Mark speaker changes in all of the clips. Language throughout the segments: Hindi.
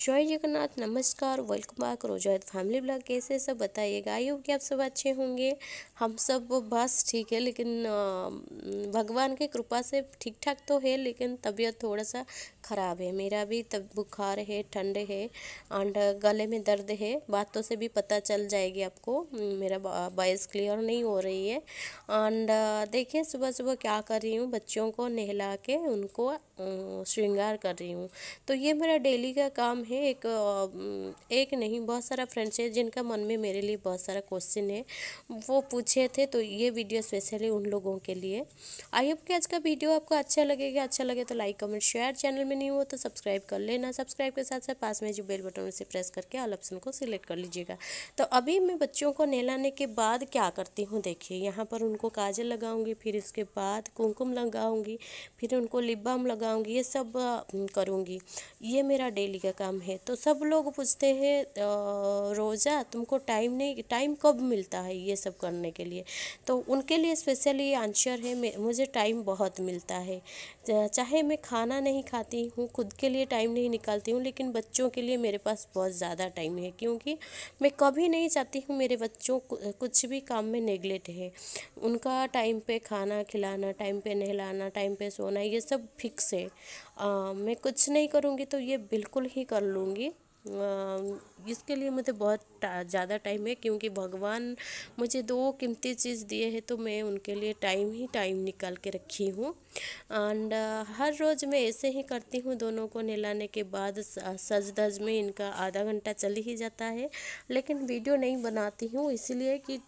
Speaker 1: जय जगन्नाथ नमस्कार वेलकम बैक रोजायत फैमिली ब्लॉग कैसे सब बताइएगा आई होप कि आप सब अच्छे होंगे हम सब बस ठीक है लेकिन भगवान की कृपा से ठीक ठाक तो है लेकिन तबीयत थोड़ा सा ख़राब है मेरा भी तब बुखार है ठंड है एंड गले में दर्द है बातों से भी पता चल जाएगी आपको मेरा बॉयस क्लियर नहीं हो रही है एंड देखिए सुबह सुबह क्या कर रही हूँ बच्चों को नहला के उनको श्रृंगार कर रही हूँ तो ये मेरा डेली का काम नाम है एक एक नहीं बहुत सारा फ्रेंड्स है जिनका मन में मेरे लिए बहुत सारा क्वेश्चन है वो पूछे थे तो ये वीडियो स्पेशली उन लोगों के लिए आई होप कि आज का वीडियो आपको अच्छा लगेगा अच्छा लगे तो लाइक कमेंट शेयर चैनल में नहीं हो तो सब्सक्राइब कर लेना सब्सक्राइब के साथ साथ पास में जो बेल बटन उसे प्रेस करके ऑल ऑप्शन को सिलेक्ट कर लीजिएगा तो अभी मैं बच्चों को नहलाने के बाद क्या करती हूँ देखिए यहाँ पर उनको काजल लगाऊंगी फिर इसके बाद कुमकुम लगाऊंगी फिर उनको लिप बाम लगाऊंगी ये सब करूँगी ये मेरा डेली का काम है तो सब लोग पूछते हैं रोज़ा तुमको टाइम नहीं टाइम कब मिलता है ये सब करने के लिए तो उनके लिए स्पेशली आंसर है मुझे टाइम बहुत मिलता है चाहे मैं खाना नहीं खाती हूँ खुद के लिए टाइम नहीं निकालती हूँ लेकिन बच्चों के लिए मेरे पास बहुत ज़्यादा टाइम है क्योंकि मैं कभी नहीं चाहती हूँ मेरे बच्चों कुछ भी काम में नेगलेट है उनका टाइम पर खाना खिलाना टाइम पर नहलाना टाइम पे सोना ये सब फिक्स है आ, मैं कुछ नहीं करूँगी तो ये बिल्कुल ही कर लूँगी इसके लिए मुझे बहुत ज़्यादा टाइम है क्योंकि भगवान मुझे दो कीमती चीज़ दिए हैं तो मैं उनके लिए टाइम ही टाइम निकाल के रखी हूँ एंड uh, हर रोज़ मैं ऐसे ही करती हूँ दोनों को नहलाने के बाद सज धज में इनका आधा घंटा चल ही जाता है लेकिन वीडियो नहीं बनाती हूँ इसीलिए कि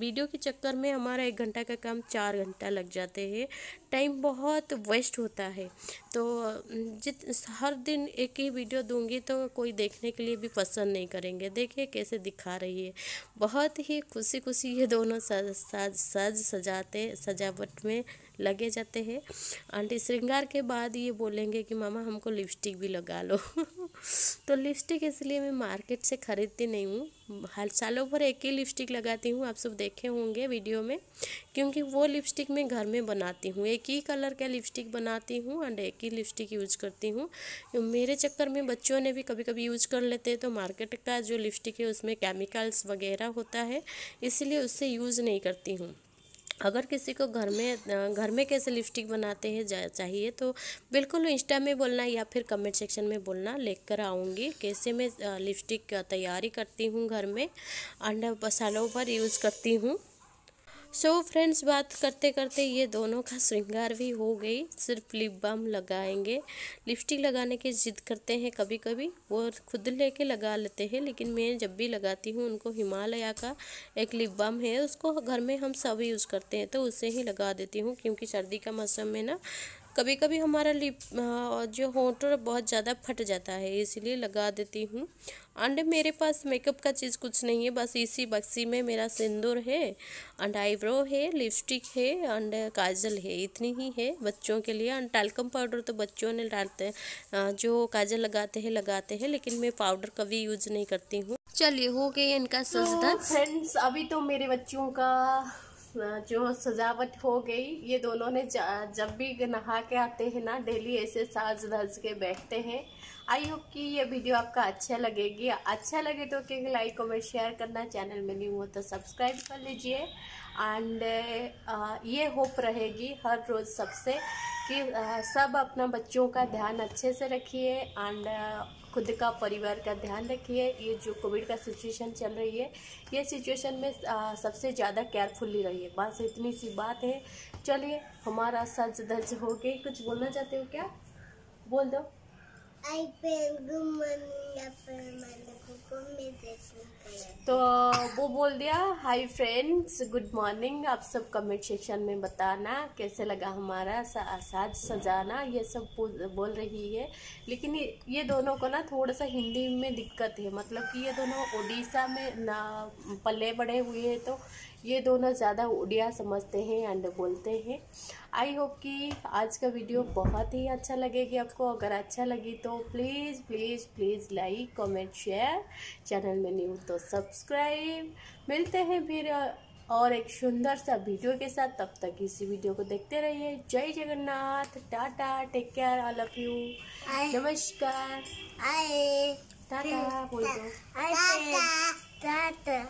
Speaker 1: वीडियो के चक्कर में हमारा एक घंटा का काम चार घंटा लग जाते हैं टाइम बहुत वेस्ट होता है तो जित हर दिन एक ही वीडियो दूंगी तो कोई देखने के लिए भी पसंद नहीं करेंगे देखिए कैसे से दिखा रही है बहुत ही खुशी खुशी ये दोनों सज सज सजाते सजावट में लगे जाते हैं आंटी श्रृंगार के बाद ये बोलेंगे कि मामा हमको लिपस्टिक भी लगा लो तो लिपस्टिक इसलिए मैं मार्केट से ख़रीदती नहीं हूँ हर सालों भर एक ही लिपस्टिक लगाती हूँ आप सब देखे होंगे वीडियो में क्योंकि वो लिपस्टिक मैं घर में बनाती हूँ एक ही कलर का लिपस्टिक बनाती हूँ एंड एक ही लिपस्टिक यूज करती हूँ मेरे चक्कर में बच्चों ने भी कभी कभी यूज कर लेते हैं तो मार्केट का जो लिपस्टिक है उसमें केमिकल्स वगैरह होता है इसलिए उससे यूज़ नहीं करती हूँ अगर किसी को घर में घर में कैसे लिपस्टिक बनाते हैं चाहिए तो बिल्कुल इंस्टा में बोलना या फिर कमेंट सेक्शन में बोलना लेकर आऊँगी कैसे मैं लिपस्टिक तैयारी करती हूँ घर में एंड मसालों पर यूज़ करती हूँ सो so फ्रेंड्स बात करते करते ये दोनों का श्रृंगार भी हो गई सिर्फ लिप बाम लगाएंगे लिपस्टिक लगाने की जिद करते हैं कभी कभी वो खुद लेके लगा लेते हैं लेकिन मैं जब भी लगाती हूँ उनको हिमालय का एक लिप बाम है उसको घर में हम सब यूज़ करते हैं तो उसे ही लगा देती हूँ क्योंकि सर्दी का मौसम में ना कभी कभी हमारा लिप जो होंठ बहुत ज़्यादा फट जाता है इसलिए लगा देती हूँ एंड मेरे पास मेकअप का चीज़ कुछ नहीं है बस इसी बक्सी में मेरा सिंदूर है एंड आईब्रो है लिपस्टिक है एंड काजल है इतनी ही है बच्चों के लिए एंड टैलकम पाउडर तो बच्चों ने डालते हैं जो काजल लगाते हैं लगाते हैं लेकिन मैं पाउडर कभी यूज नहीं करती हूँ चलिए हो गए इनका सजदा फ्रेंड्स तो अभी तो मेरे बच्चों का जो सजावट हो गई ये दोनों ने जब भी नहा के आते हैं ना डेली ऐसे साज धज के बैठते हैं आई होप कि ये वीडियो आपका अच्छा लगेगी अच्छा लगे तो कि लाइक कमेंट शेयर करना चैनल में नहीं हुआ तो सब्सक्राइब कर लीजिए एंड ये होप रहेगी हर रोज़ सबसे कि सब अपना बच्चों का ध्यान अच्छे से रखिए एंड खुद का परिवार का ध्यान रखिए ये जो कोविड का सिचुएशन चल रही है ये सिचुएशन में सबसे ज़्यादा केयरफुली रहिए बस इतनी सी बात है चलिए हमारा सज दर्ज हो गई कुछ बोलना चाहते हो क्या बोल दो आई तो वो बोल दिया हाय फ्रेंड्स गुड मॉर्निंग आप सब कमेंट सेक्शन में बताना कैसे लगा हमारा साज सजाना ये सब बोल रही है लेकिन ये दोनों को ना थोड़ा सा हिंदी में दिक्कत है मतलब कि ये दोनों उड़ीसा में ना पले बड़े हुए हैं तो ये दोनों ज़्यादा उड़िया समझते हैं एंड बोलते हैं आई होप कि आज का वीडियो बहुत ही अच्छा लगेगी आपको अगर अच्छा लगी तो please please please like comment share है चैनल में न्यू तो सब्सक्राइब मिलते हैं फिर और एक सुंदर सा वीडियो के साथ तब तक इसी वीडियो को देखते रहिए जय Jagannath tata take care I love you नमस्कार आए टाटा बोल दो टाटा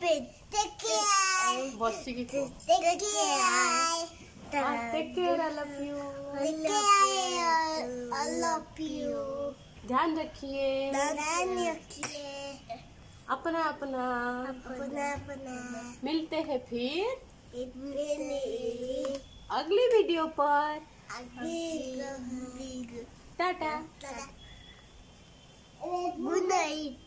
Speaker 1: टेक केयर बॉसी की को take care
Speaker 2: Take care, I
Speaker 1: love you. Take care, I love you. ध्यान रखिए ध्यान रखिए अपना अपना अपना अपना मिलते हैं फिर अगली वीडियो पर टाटा गुड नाइट